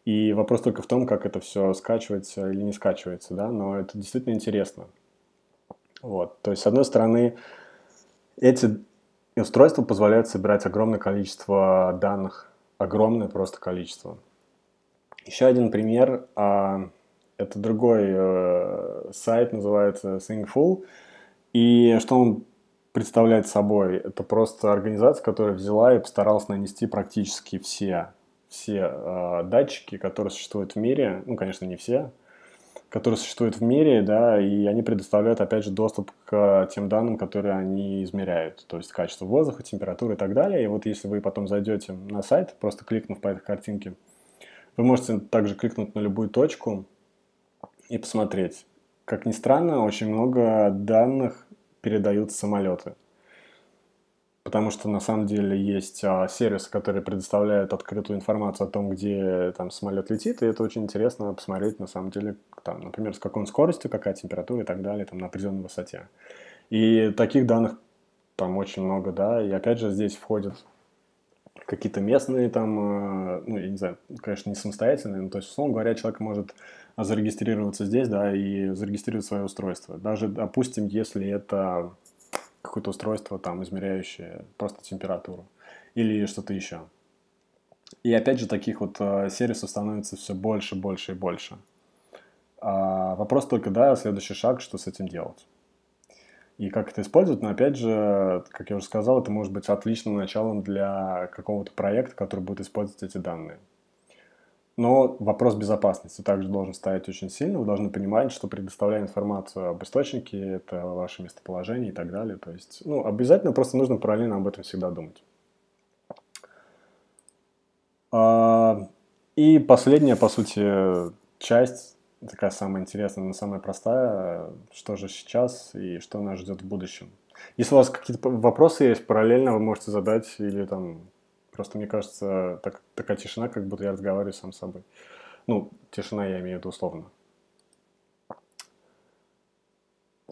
и вопрос только в том, как это все скачивается или не скачивается, да, но это действительно интересно. Вот, то есть, с одной стороны, эти устройства позволяют собирать огромное количество данных, огромное просто количество. Еще один пример, а, это другой э, сайт, называется Singful, и что он представляет собой? Это просто организация, которая взяла и постаралась нанести практически все все э, датчики, которые существуют в мире, ну, конечно, не все, которые существуют в мире, да, и они предоставляют, опять же, доступ к тем данным, которые они измеряют, то есть качество воздуха, температуры и так далее. И вот если вы потом зайдете на сайт, просто кликнув по этой картинке, вы можете также кликнуть на любую точку и посмотреть. Как ни странно, очень много данных передают самолеты – потому что на самом деле есть а, сервисы, которые предоставляют открытую информацию о том, где там самолет летит, и это очень интересно посмотреть на самом деле, там, например, с какой он скоростью, какая температура и так далее, там на определенной высоте. И таких данных там очень много, да, и опять же здесь входят какие-то местные там, а, ну, я не знаю, конечно, не самостоятельные, но то есть, условно говоря, человек может зарегистрироваться здесь, да, и зарегистрировать свое устройство. Даже, допустим, если это какое-то устройство, там, измеряющее просто температуру или что-то еще. И опять же, таких вот э, сервисов становится все больше, больше и больше. А вопрос только, да, следующий шаг, что с этим делать. И как это использовать, но опять же, как я уже сказал, это может быть отличным началом для какого-то проекта, который будет использовать эти данные. Но вопрос безопасности также должен стоять очень сильно. Вы должны понимать, что предоставляя информацию об источнике, это ваше местоположение и так далее. То есть, ну, обязательно просто нужно параллельно об этом всегда думать. А, и последняя, по сути, часть, такая самая интересная, но самая простая, что же сейчас и что нас ждет в будущем. Если у вас какие-то вопросы есть, параллельно вы можете задать или там Просто мне кажется, так, такая тишина, как будто я разговариваю сам с собой. Ну, тишина я имею в виду условно.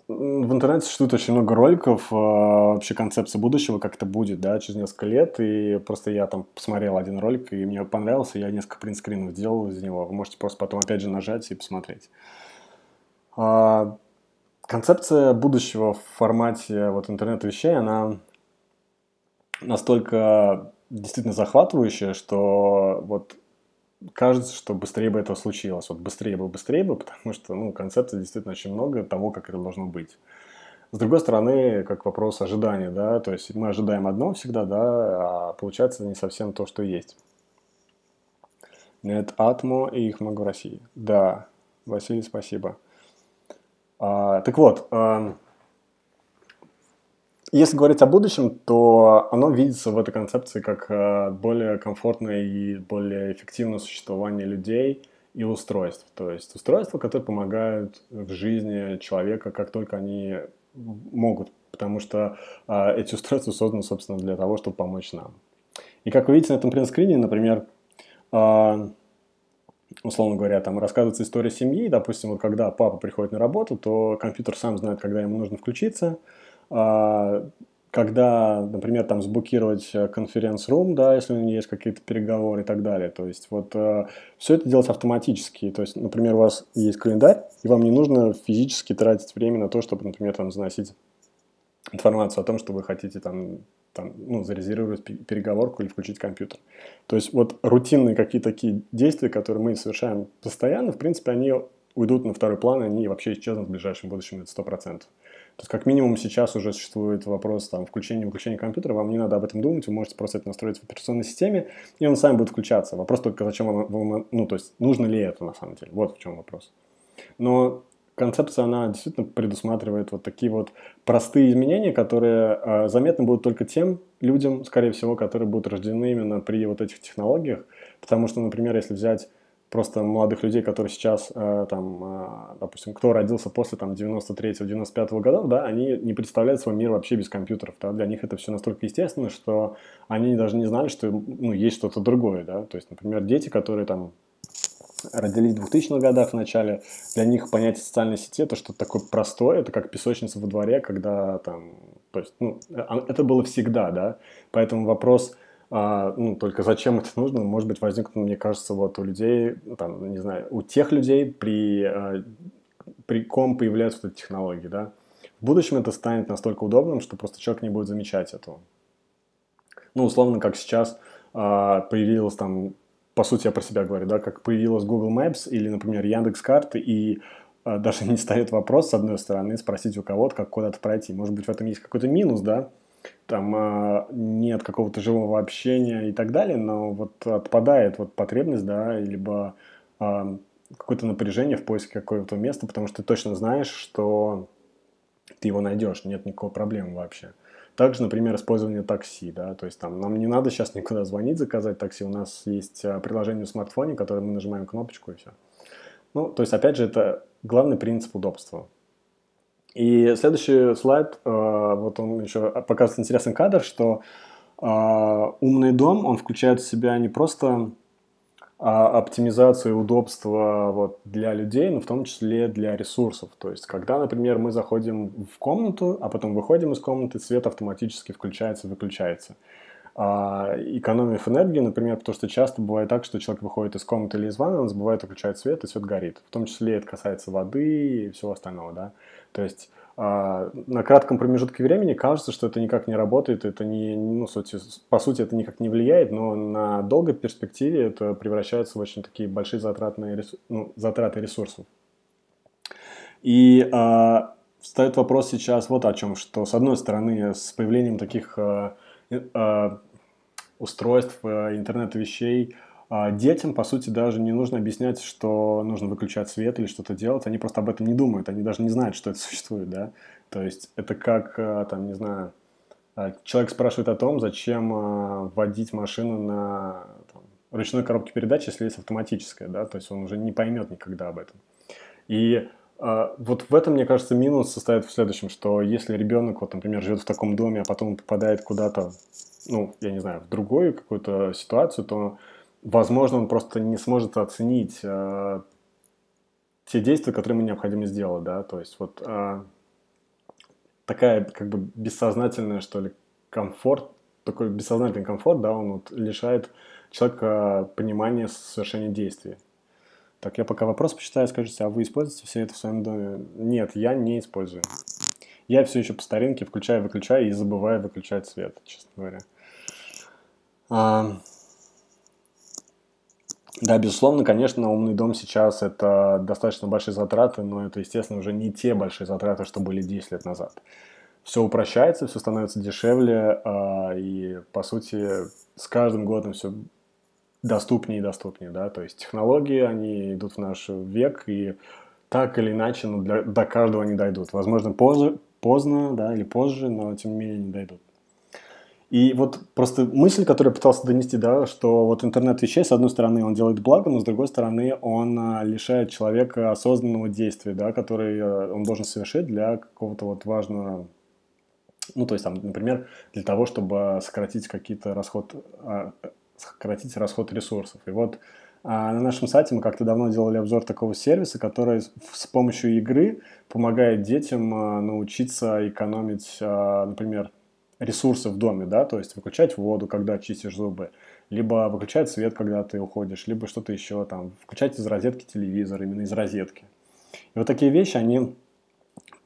В интернете существует очень много роликов, а, вообще концепция будущего, как это будет, да, через несколько лет. И просто я там посмотрел один ролик, и мне понравился, я несколько принтскринов сделал из него. Вы можете просто потом опять же нажать и посмотреть. А, концепция будущего в формате вот интернет-вещей, она настолько действительно захватывающее, что вот кажется, что быстрее бы этого случилось. Вот быстрее бы, быстрее бы, потому что ну, концепций действительно очень много того, как это должно быть. С другой стороны, как вопрос ожидания, да, то есть мы ожидаем одно всегда, да, а получается не совсем то, что есть. Нет, Атмо и их много в России. Да, Василий, спасибо. А, так вот, а, если говорить о будущем, то оно видится в этой концепции как э, более комфортное и более эффективное существование людей и устройств. То есть устройства, которые помогают в жизни человека, как только они могут, потому что э, эти устройства созданы, собственно, для того, чтобы помочь нам. И как вы видите на этом принтскрине, например, э, условно говоря, там рассказывается история семьи, допустим, вот когда папа приходит на работу, то компьютер сам знает, когда ему нужно включиться, а, когда, например, там сбукировать э, конференц-рум, да, если у него есть какие-то переговоры и так далее. То есть вот э, все это делать автоматически. То есть, например, у вас есть календарь, и вам не нужно физически тратить время на то, чтобы, например, там заносить информацию о том, что вы хотите там, там ну, зарезервировать переговорку или включить компьютер. То есть вот рутинные какие-то такие действия, которые мы совершаем постоянно, в принципе, они уйдут на второй план, и они вообще исчезнут в ближайшем будущем, это 100%. То есть как минимум сейчас уже существует вопрос там включения и выключения компьютера, вам не надо об этом думать, вы можете просто это настроить в операционной системе, и он сам будет включаться. Вопрос только, зачем вам, вам ну то есть нужно ли это на самом деле, вот в чем вопрос. Но концепция, она действительно предусматривает вот такие вот простые изменения, которые э, заметны будут только тем людям, скорее всего, которые будут рождены именно при вот этих технологиях. Потому что, например, если взять просто молодых людей, которые сейчас, э, там, э, допустим, кто родился после там 93-95 года, да, они не представляют свой мир вообще без компьютеров, да, для них это все настолько естественно, что они даже не знали, что, ну, есть что-то другое, да, то есть, например, дети, которые там родились в 2000-х годах в начале, для них понятие социальной сети это что-то такое простое, это как песочница во дворе, когда там, то есть, ну, э, а, это было всегда, да, поэтому вопрос а, ну, только зачем это нужно, может быть, возникнут, мне кажется, вот у людей, ну, там, не знаю, у тех людей, при, а, при ком появляются вот эти технологии, да. В будущем это станет настолько удобным, что просто человек не будет замечать этого. Ну, условно, как сейчас а, появилось там, по сути, я про себя говорю, да, как появилась Google Maps или, например, Яндекс Карты, и а, даже не стоит вопрос, с одной стороны, спросить у кого-то, как куда-то пройти. Может быть, в этом есть какой-то минус, да, там а, нет какого-то живого общения и так далее, но вот отпадает вот потребность, да, либо а, какое-то напряжение в поиске какого-то места, потому что ты точно знаешь, что ты его найдешь, нет никакой проблемы вообще. Также, например, использование такси, да, то есть там нам не надо сейчас никуда звонить, заказать такси, у нас есть а, приложение в смартфоне, которое мы нажимаем кнопочку и все. Ну, то есть, опять же, это главный принцип удобства. И следующий слайд, э, вот он еще показывает интересный кадр, что э, умный дом, он включает в себя не просто а, оптимизацию и удобство вот, для людей, но в том числе для ресурсов. То есть, когда, например, мы заходим в комнату, а потом выходим из комнаты, свет автоматически включается, и выключается. А, экономив энергии, например, потому что часто бывает так, что человек выходит из комнаты или из ванны, он забывает выключать свет, и свет горит. В том числе это касается воды и всего остального, да. То есть а, на кратком промежутке времени кажется, что это никак не работает, это не, ну, сути, по сути, это никак не влияет, но на долгой перспективе это превращается в очень такие большие затратные, ну, затраты ресурсов. И э, встает вопрос сейчас вот о чем, что с одной стороны с появлением таких э, Э, устройств, э, интернет вещей. А детям, по сути, даже не нужно объяснять, что нужно выключать свет или что-то делать. Они просто об этом не думают, они даже не знают, что это существует, да. То есть это как, э, там, не знаю, человек спрашивает о том, зачем водить машину на там, ручной коробке передач, если есть автоматическая, да, то есть он уже не поймет никогда об этом. И а, вот в этом, мне кажется, минус состоит в следующем, что если ребенок, вот, например, живет в таком доме, а потом он попадает куда-то, ну, я не знаю, в другую какую-то ситуацию, то, возможно, он просто не сможет оценить э, те действия, которые ему необходимо сделать, да, то есть вот э, такая как бы бессознательная, что ли, комфорт, такой бессознательный комфорт, да, он вот лишает человека понимания совершения действий. Так, я пока вопрос почитаю, скажите, а вы используете все это в своем доме? Нет, я не использую. Я все еще по старинке включаю-выключаю и забываю выключать свет, честно говоря. А... Да, безусловно, конечно, умный дом сейчас это достаточно большие затраты, но это, естественно, уже не те большие затраты, что были 10 лет назад. Все упрощается, все становится дешевле, а, и, по сути, с каждым годом все доступнее и доступнее, да, то есть технологии, они идут в наш век, и так или иначе, ну, для, до каждого они дойдут. Возможно, позже, поздно, да, или позже, но тем не менее они дойдут. И вот просто мысль, которую я пытался донести, да, что вот интернет вещей, с одной стороны, он делает благо, но с другой стороны, он а, лишает человека осознанного действия, да, который э, он должен совершить для какого-то вот важного, ну, то есть, там, например, для того, чтобы сократить какие-то расход а, сократить расход ресурсов. И вот а на нашем сайте мы как-то давно делали обзор такого сервиса, который с помощью игры помогает детям а, научиться экономить, а, например, ресурсы в доме, да, то есть выключать воду, когда чистишь зубы, либо выключать свет, когда ты уходишь, либо что-то еще там, включать из розетки телевизор, именно из розетки. И вот такие вещи, они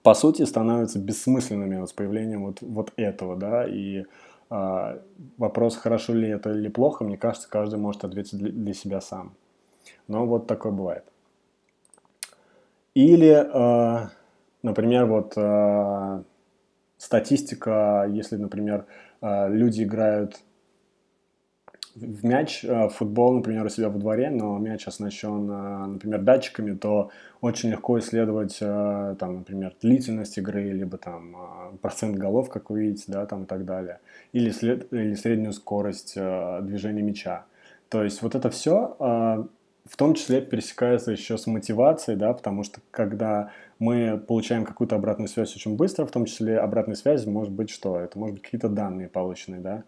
по сути становятся бессмысленными вот с появлением вот, вот этого, да, и а, вопрос, хорошо ли это или плохо, мне кажется, каждый может ответить для себя сам. Но вот такое бывает. Или, а, например, вот а, статистика, если, например, люди играют в мяч, в э, футбол, например, у себя во дворе, но мяч оснащен, э, например, датчиками, то очень легко исследовать, э, там, например, длительность игры, либо там процент голов, как вы видите, да, там и так далее, или, след... или среднюю скорость движения мяча. То есть вот это все в том числе пересекается еще с мотивацией, да, потому что когда мы получаем какую-то обратную связь очень быстро, в том числе обратная связь может быть что? Это может быть какие-то данные полученные, да,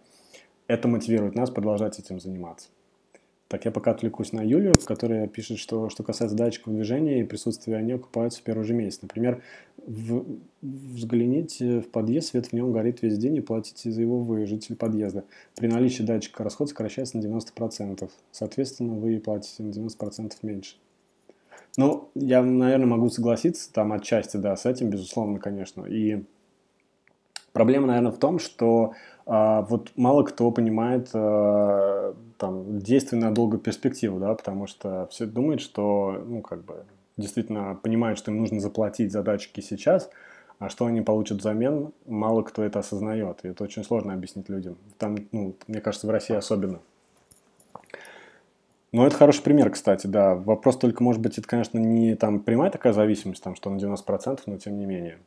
это мотивирует нас продолжать этим заниматься. Так, я пока отвлекусь на Юлию, которая пишет, что что касается датчиков движения и присутствия, они окупаются в первый же месяц. Например, в, взгляните в подъезд, свет в нем горит весь день и платите за его вы, житель подъезда. При наличии датчика расход сокращается на 90%. Соответственно, вы платите на 90% меньше. Ну, я, наверное, могу согласиться там отчасти, да, с этим, безусловно, конечно. И проблема, наверное, в том, что а, вот мало кто понимает э, там действие на долгую перспективу, да, потому что все думают, что, ну, как бы, действительно понимают, что им нужно заплатить за датчики сейчас, а что они получат взамен, мало кто это осознает. И это очень сложно объяснить людям. Там, ну, мне кажется, в России особенно. Ну, это хороший пример, кстати, да. Вопрос только, может быть, это, конечно, не там прямая такая зависимость, там, что на 90%, но тем не менее.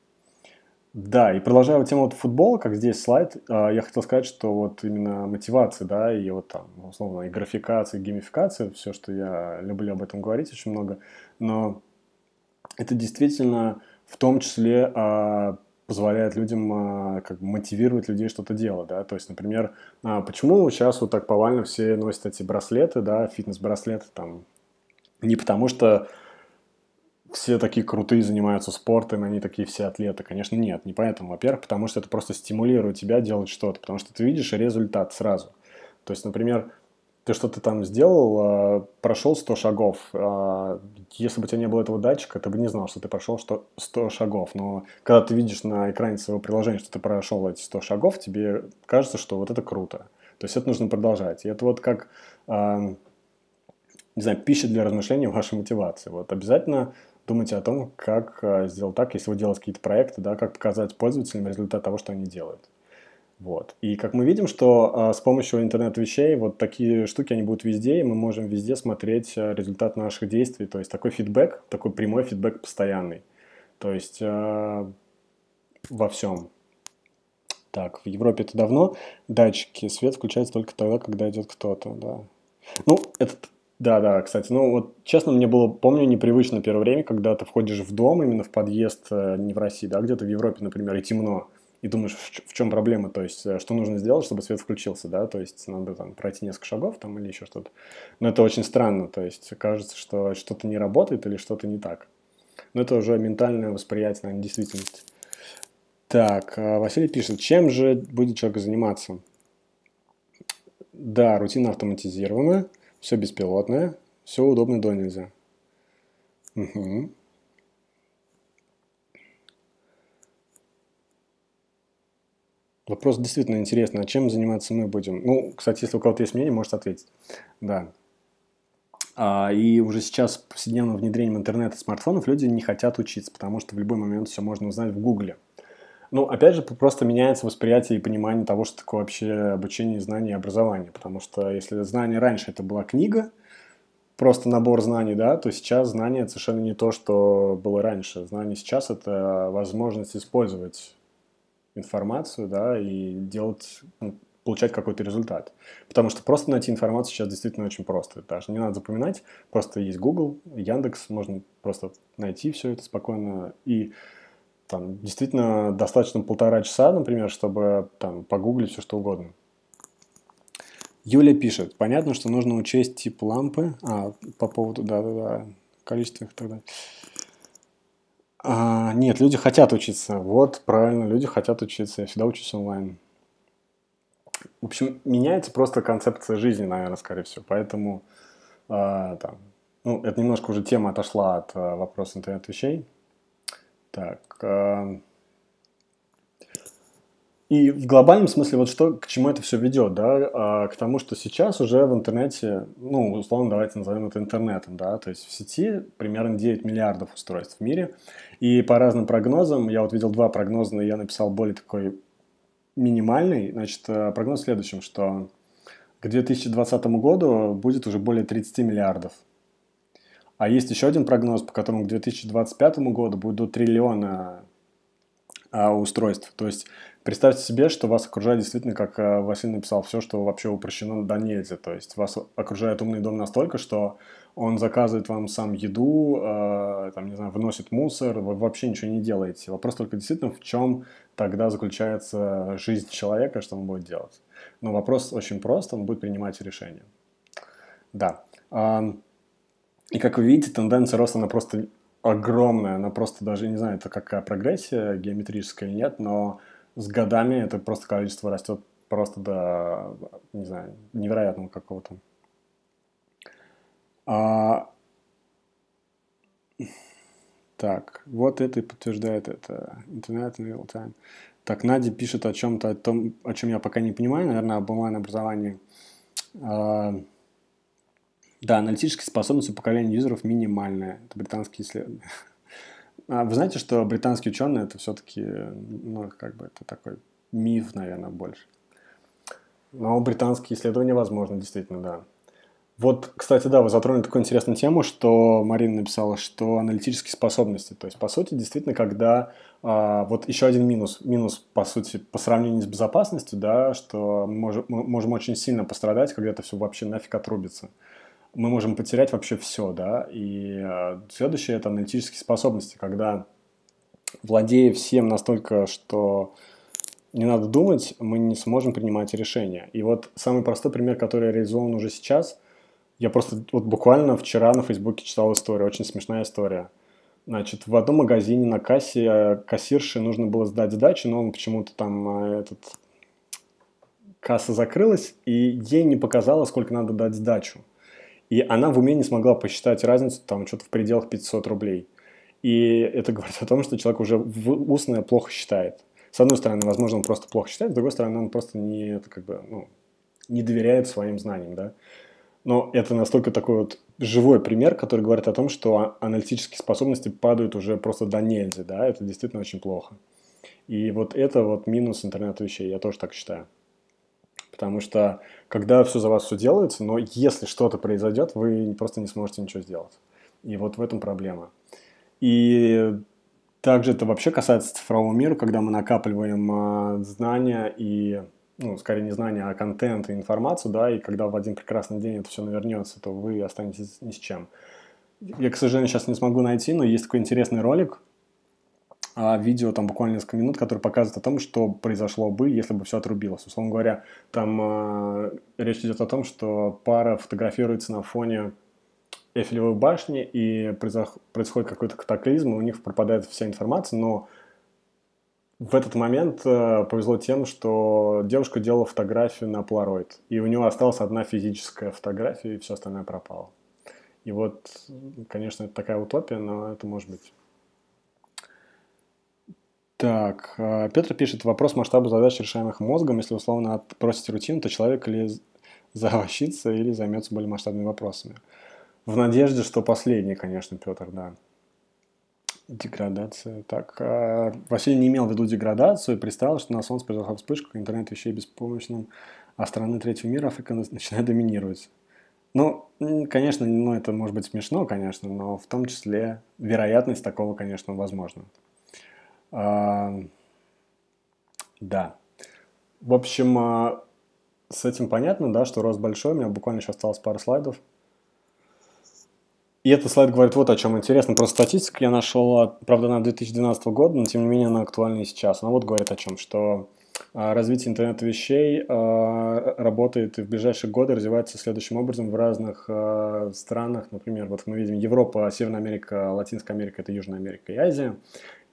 Да, и продолжая тему вот футбола, как здесь слайд, а, я хотел сказать, что вот именно мотивация, да, и вот там, условно, и графикация, и геймификация, все, что я люблю об этом говорить очень много, но это действительно в том числе а, позволяет людям а, как мотивировать людей что-то делать, да, то есть, например, а, почему сейчас вот так повально все носят эти браслеты, да, фитнес-браслеты там, не потому что все такие крутые занимаются спортом, они такие все атлеты. Конечно, нет, не поэтому. Во-первых, потому что это просто стимулирует тебя делать что-то, потому что ты видишь результат сразу. То есть, например, ты что-то там сделал, а, прошел 100 шагов. А, если бы у тебя не было этого датчика, ты бы не знал, что ты прошел 100 шагов. Но когда ты видишь на экране своего приложения, что ты прошел эти 100 шагов, тебе кажется, что вот это круто. То есть это нужно продолжать. И это вот как, а, не знаю, пища для размышления вашей мотивации. Вот обязательно думайте о том, как э, сделать так, если вы делаете какие-то проекты, да, как показать пользователям результат того, что они делают. Вот. И как мы видим, что э, с помощью интернет-вещей вот такие штуки, они будут везде, и мы можем везде смотреть э, результат наших действий, то есть такой фидбэк, такой прямой фидбэк постоянный, то есть во всем. Так, в Европе это давно датчики, свет включается только тогда, когда идет кто-то, да. Ну, этот да, да, кстати. Ну, вот честно, мне было, помню, непривычно первое время, когда ты входишь в дом, именно в подъезд, э, не в России, да, где-то в Европе, например, и темно. И думаешь, в чем проблема, то есть, э, что нужно сделать, чтобы свет включился, да, то есть, надо там пройти несколько шагов там или еще что-то. Но это очень странно, то есть, кажется, что что-то не работает или что-то не так. Но это уже ментальное восприятие, наверное, действительности. Так, э, Василий пишет, чем же будет человек заниматься? Да, рутина автоматизирована. Все беспилотное, все удобно до нельзя. Угу. Вопрос действительно интересный, а чем заниматься мы будем? Ну, кстати, если у кого-то есть мнение, может ответить. Да. А, и уже сейчас с повседневным внедрением интернета и смартфонов люди не хотят учиться, потому что в любой момент все можно узнать в Гугле. Ну, опять же, просто меняется восприятие и понимание того, что такое вообще обучение, знания, и образование. Потому что если знание раньше это была книга, просто набор знаний, да, то сейчас знание совершенно не то, что было раньше. Знание сейчас это возможность использовать информацию, да, и делать, ну, получать какой-то результат. Потому что просто найти информацию сейчас действительно очень просто. Даже не надо запоминать, просто есть Google, Яндекс, можно просто найти все это спокойно и там действительно достаточно полтора часа, например, чтобы там погуглить все что угодно. Юля пишет, понятно, что нужно учесть тип лампы, а, по поводу, да-да-да, количества и так А, нет, люди хотят учиться. Вот, правильно, люди хотят учиться. Я всегда учусь онлайн. В общем, меняется просто концепция жизни, наверное, скорее всего. Поэтому, а, там, ну, это немножко уже тема отошла от а, вопроса интернет-вещей. Так. Эм, и в глобальном смысле вот что, к чему это все ведет, да, а, к тому, что сейчас уже в интернете, ну, условно, давайте назовем это интернетом, да, то есть в сети примерно 9 миллиардов устройств в мире, и по разным прогнозам, я вот видел два прогноза, но я написал более такой минимальный, значит, э, прогноз в следующем, что к 2020 году будет уже более 30 миллиардов а есть еще один прогноз, по которому к 2025 году будет до триллиона а, устройств. То есть представьте себе, что вас окружает действительно, как э, Василий написал, все, что вообще упрощено до нельзя. То есть вас окружает умный дом настолько, что он заказывает вам сам еду, э, там, не знаю, выносит мусор, вы вообще ничего не делаете. Вопрос только действительно, в чем тогда заключается жизнь человека, что он будет делать. Но вопрос очень прост, он будет принимать решение. Да. И как вы видите, тенденция роста, она просто огромная, она просто даже, не знаю, это какая прогрессия геометрическая или нет, но с годами это просто количество растет просто до, не знаю, невероятного какого-то. А... Так, вот это и подтверждает это. Интернет in real time. Так, Надя пишет о чем-то, о том, о чем я пока не понимаю, наверное, об онлайн-образовании. А... Да, аналитические способности поколения юзеров минимальные. Это британские исследования. А вы знаете, что британские ученые это все-таки, ну, как бы это такой миф, наверное, больше. Но британские исследования возможно, действительно, да. Вот, кстати, да, вы затронули такую интересную тему, что Марина написала, что аналитические способности. То есть, по сути, действительно, когда а, вот еще один минус, минус, по сути, по сравнению с безопасностью, да, что мы можем, мы можем очень сильно пострадать, когда это все вообще нафиг отрубится мы можем потерять вообще все, да. И э, следующее это аналитические способности, когда владея всем настолько, что не надо думать, мы не сможем принимать решения. И вот самый простой пример, который реализован уже сейчас, я просто вот буквально вчера на Фейсбуке читал историю, очень смешная история. Значит, в одном магазине на кассе э, кассирше нужно было сдать сдачу, но он почему-то там э, этот касса закрылась, и ей не показала, сколько надо дать сдачу. И она в уме не смогла посчитать разницу, там, что-то в пределах 500 рублей. И это говорит о том, что человек уже устное плохо считает. С одной стороны, возможно, он просто плохо считает, с другой стороны, он просто не, как бы, ну, не доверяет своим знаниям, да. Но это настолько такой вот живой пример, который говорит о том, что а, аналитические способности падают уже просто до нельзя, да, это действительно очень плохо. И вот это вот минус интернет вещей, я тоже так считаю. Потому что когда все за вас все делается, но если что-то произойдет, вы просто не сможете ничего сделать. И вот в этом проблема. И также это вообще касается цифрового мира, когда мы накапливаем а, знания и, ну, скорее не знания, а контент и информацию, да, и когда в один прекрасный день это все навернется, то вы останетесь ни с чем. Я, к сожалению, сейчас не смогу найти, но есть такой интересный ролик, а, видео там буквально несколько минут, которое показывает о том, что произошло бы, если бы все отрубилось. Условно говоря, там э, речь идет о том, что пара фотографируется на фоне Эфелевой башни, и происходит какой-то катаклизм, и у них пропадает вся информация, но в этот момент э, повезло тем, что девушка делала фотографию на Polaroid, и у него осталась одна физическая фотография, и все остальное пропало. И вот, конечно, это такая утопия, но это может быть. Так, э, Петр пишет, вопрос масштаба задач, решаемых мозгом. Если условно отбросить рутину, то человек или заовощится, или займется более масштабными вопросами. В надежде, что последний, конечно, Петр, да. Деградация. Так, э, Василий не имел в виду деградацию и представил, что на Солнце произошла вспышка, интернет вещей беспомощным, а страны третьего мира Африка начинает доминировать. Ну, конечно, ну, это может быть смешно, конечно, но в том числе вероятность такого, конечно, возможна. А, да. В общем, а, с этим понятно, да, что рост большой. У меня буквально сейчас осталось пару слайдов. И этот слайд говорит вот о чем интересно. Просто статистика я нашел, правда, на 2012 год, но тем не менее она актуальна и сейчас. Она вот говорит о чем, что а, развитие интернета вещей а, работает и в ближайшие годы развивается следующим образом в разных странах. Например, вот мы видим Европа, Северная Америка, Латинская Америка, это Южная Америка и Азия.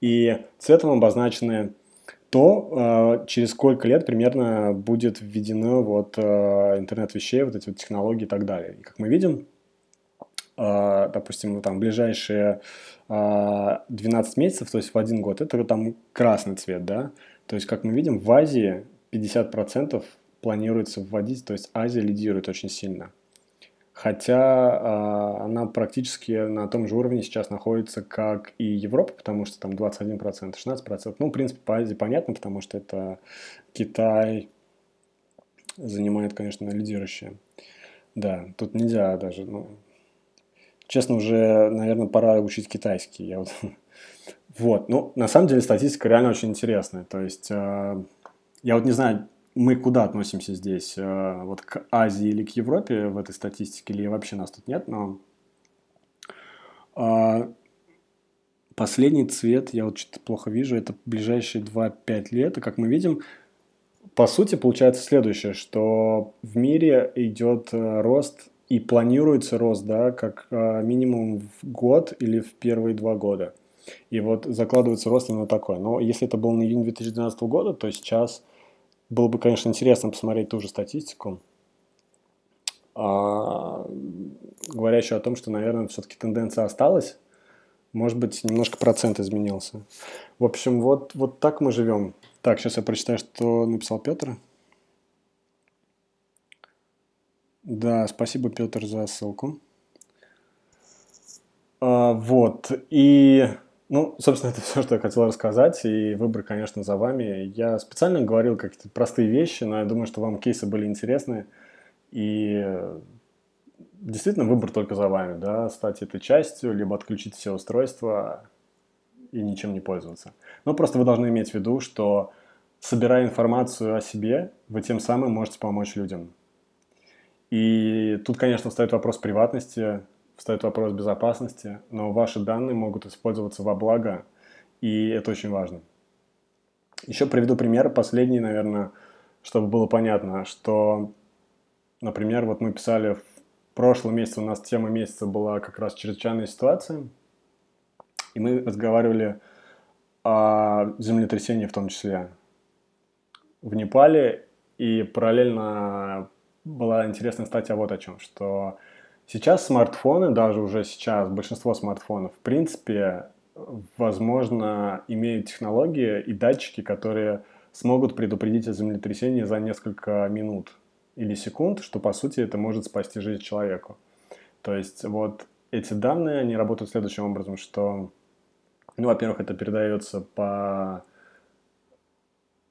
И цветом обозначены то, э, через сколько лет примерно будет введено вот э, интернет вещей, вот эти вот технологии и так далее. И как мы видим, э, допустим, там ближайшие 12 месяцев, то есть в один год, это там красный цвет, да. То есть, как мы видим, в Азии 50% планируется вводить, то есть Азия лидирует очень сильно хотя э, она практически на том же уровне сейчас находится, как и Европа, потому что там 21%, 16%. Ну, в принципе, по Азии понятно, потому что это Китай занимает, конечно, лидирующее. Да, тут нельзя даже, ну, честно, уже, наверное, пора учить китайский. Я вот... вот, ну, на самом деле статистика реально очень интересная. То есть, э, я вот не знаю, мы куда относимся здесь? Э, вот к Азии или к Европе в этой статистике, или вообще нас тут нет, но а, последний цвет, я вот что-то плохо вижу, это ближайшие 2-5 лет, и как мы видим, по сути, получается следующее, что в мире идет э, рост и планируется рост, да, как э, минимум в год или в первые два года. И вот закладывается рост именно такой. Но если это был на июнь 2012 года, то сейчас – было бы, конечно, интересно посмотреть ту же статистику, а, говорящую о том, что, наверное, все-таки тенденция осталась. Может быть, немножко процент изменился. В общем, вот, вот так мы живем. Так, сейчас я прочитаю, что написал Петр. Да, спасибо, Петр, за ссылку. А, вот, и ну, собственно, это все, что я хотел рассказать, и выбор, конечно, за вами. Я специально говорил какие-то простые вещи, но я думаю, что вам кейсы были интересны, и э, действительно выбор только за вами, да, стать этой частью, либо отключить все устройства и ничем не пользоваться. Но просто вы должны иметь в виду, что собирая информацию о себе, вы тем самым можете помочь людям. И тут, конечно, встает вопрос приватности, встает вопрос безопасности, но ваши данные могут использоваться во благо, и это очень важно. Еще приведу пример, последний, наверное, чтобы было понятно, что, например, вот мы писали в прошлом месяце, у нас тема месяца была как раз чрезвычайная ситуация, и мы разговаривали о землетрясении в том числе в Непале, и параллельно была интересная статья вот о чем, что Сейчас смартфоны, даже уже сейчас, большинство смартфонов, в принципе, возможно, имеют технологии и датчики, которые смогут предупредить о землетрясении за несколько минут или секунд, что, по сути, это может спасти жизнь человеку. То есть вот эти данные, они работают следующим образом, что, ну, во-первых, это передается по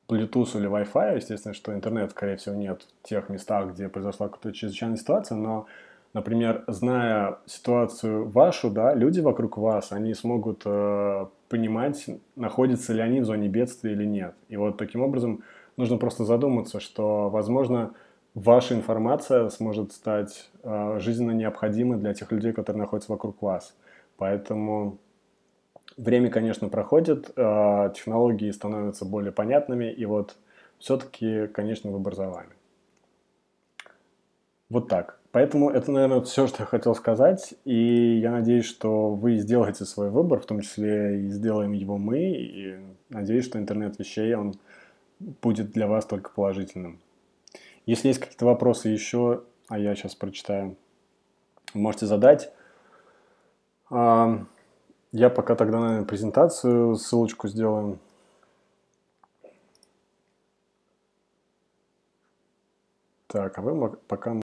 Bluetooth или Wi-Fi, естественно, что интернет, скорее всего, нет в тех местах, где произошла какая-то чрезвычайная ситуация, но например, зная ситуацию вашу, да, люди вокруг вас, они смогут э, понимать, находятся ли они в зоне бедствия или нет. И вот таким образом нужно просто задуматься, что, возможно, ваша информация сможет стать э, жизненно необходимой для тех людей, которые находятся вокруг вас. Поэтому время, конечно, проходит, э, технологии становятся более понятными, и вот все-таки, конечно, выбор за вами. Вот так. Поэтому это, наверное, все, что я хотел сказать. И я надеюсь, что вы сделаете свой выбор, в том числе и сделаем его мы. И надеюсь, что интернет вещей, он будет для вас только положительным. Если есть какие-то вопросы еще, а я сейчас прочитаю, можете задать. А, я пока тогда, наверное, презентацию, ссылочку сделаем. Так, а вы пока...